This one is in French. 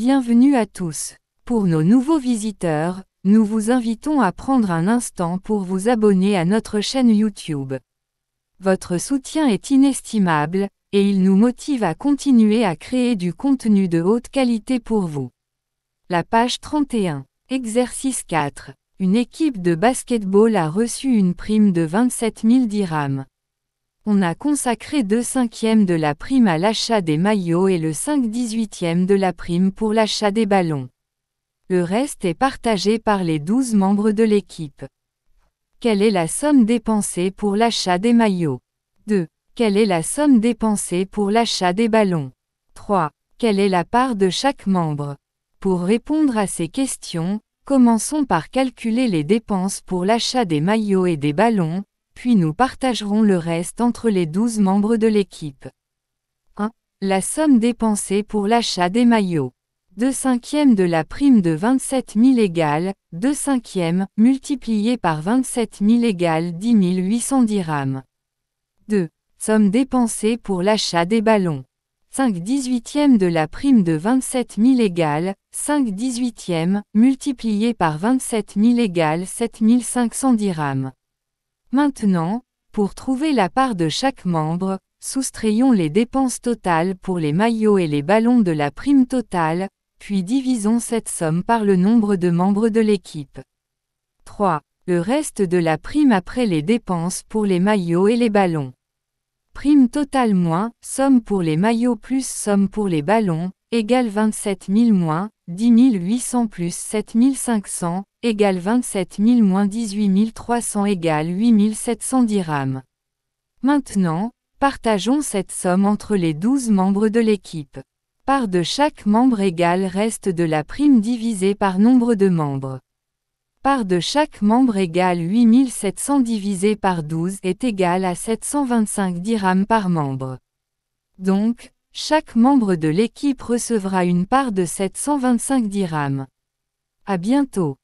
Bienvenue à tous. Pour nos nouveaux visiteurs, nous vous invitons à prendre un instant pour vous abonner à notre chaîne YouTube. Votre soutien est inestimable, et il nous motive à continuer à créer du contenu de haute qualité pour vous. La page 31. Exercice 4. Une équipe de basketball a reçu une prime de 27 000 dirhams on a consacré 2 cinquièmes de la prime à l'achat des maillots et le 5 18e de la prime pour l'achat des ballons. Le reste est partagé par les 12 membres de l'équipe. Quelle est la somme dépensée pour l'achat des maillots 2. Quelle est la somme dépensée pour l'achat des ballons 3. Quelle est la part de chaque membre Pour répondre à ces questions, commençons par calculer les dépenses pour l'achat des maillots et des ballons, puis nous partagerons le reste entre les 12 membres de l'équipe. 1. La somme dépensée pour l'achat des maillots. 2 cinquièmes de la prime de 27 000 égale, 2 cinquièmes, multiplié par 27 000 égale 10 800 dirhams. 2. Somme dépensée pour l'achat des ballons. 5 18e de la prime de 27 000 égale, 5 18e, multiplié par 27 000 égale 7 500 dirhams. Maintenant, pour trouver la part de chaque membre, soustrayons les dépenses totales pour les maillots et les ballons de la prime totale, puis divisons cette somme par le nombre de membres de l'équipe. 3. Le reste de la prime après les dépenses pour les maillots et les ballons. Prime totale moins, somme pour les maillots plus somme pour les ballons, égale 27 000 moins, 10 800 plus 7 500, égale 27 000 moins 18 300 égale 8 710 dirhams. Maintenant, partageons cette somme entre les 12 membres de l'équipe. Part de chaque membre égale reste de la prime divisée par nombre de membres. Part de chaque membre égale 700 divisé par 12 est égal à 725 dirhams par membre. Donc, chaque membre de l'équipe recevra une part de 725 dirhams. À bientôt.